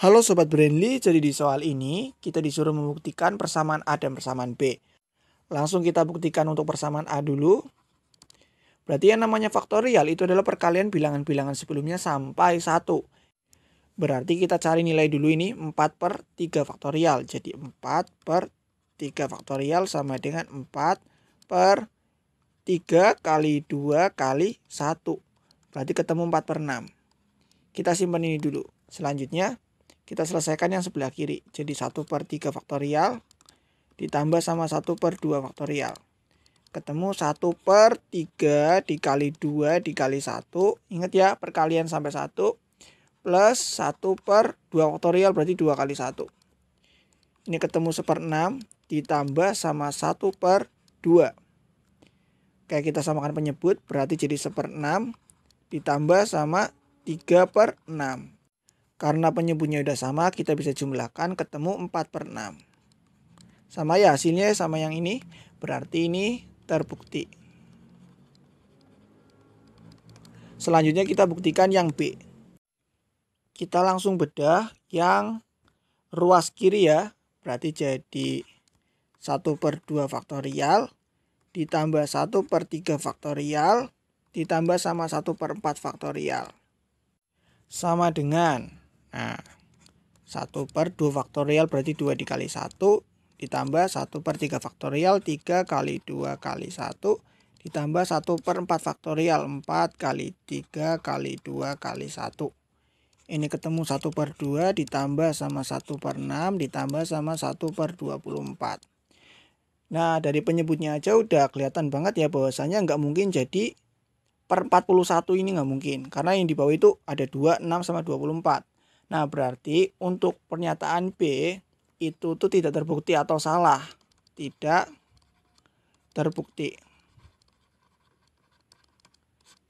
Halo Sobat Brandly, jadi di soal ini kita disuruh membuktikan persamaan A dan persamaan B. Langsung kita buktikan untuk persamaan A dulu. Berarti yang namanya faktorial itu adalah perkalian bilangan-bilangan sebelumnya sampai 1. Berarti kita cari nilai dulu ini 4 per 3 faktorial. Jadi 4 per 3 faktorial sama dengan 4 per 3 kali 2 kali 1. Berarti ketemu 4 per 6. Kita simpan ini dulu. Selanjutnya kita selesaikan yang sebelah kiri. Jadi 1 per 3 faktorial ditambah sama 1 per 2 faktorial. Ketemu 1 per 3 dikali 2 dikali 1. Ingat ya, perkalian sampai 1. Plus 1 per 2 faktorial berarti 2 kali 1. Ini ketemu 1 per 6 ditambah sama 1 per 2. oke kita samakan penyebut berarti jadi 1 per 6 ditambah sama 3 per 6. Karena penyebutnya sudah sama, kita bisa jumlahkan ketemu 4 per 6. Sama ya hasilnya sama yang ini, berarti ini terbukti. Selanjutnya kita buktikan yang B. Kita langsung bedah yang ruas kiri ya. Berarti jadi 1 per 2 faktorial ditambah 1 per 3 faktorial ditambah sama 1 per 4 faktorial. Sama dengan Nah, 1 per 2 faktorial berarti 2 dikali 1 ditambah 1 per 3 faktorial 3 kali 2 kali 1 ditambah 1 per 4 faktorial 4 kali 3 kali 2 kali 1. Ini ketemu 1 per 2 ditambah sama 1 per 6 ditambah sama 1 per 24. Nah dari penyebutnya aja udah kelihatan banget ya bahwasanya nggak mungkin jadi per 41 ini nggak mungkin. Karena yang di bawah itu ada 2, 6 sama 24. Nah, berarti untuk pernyataan B itu tuh tidak terbukti atau salah. Tidak terbukti.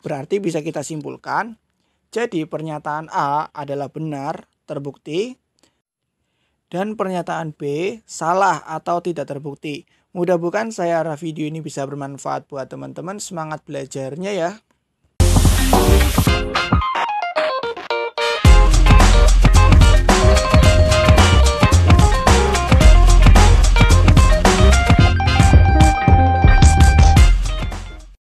Berarti bisa kita simpulkan, jadi pernyataan A adalah benar, terbukti, dan pernyataan B salah atau tidak terbukti. Mudah bukan saya harap video ini bisa bermanfaat buat teman-teman. Semangat belajarnya ya.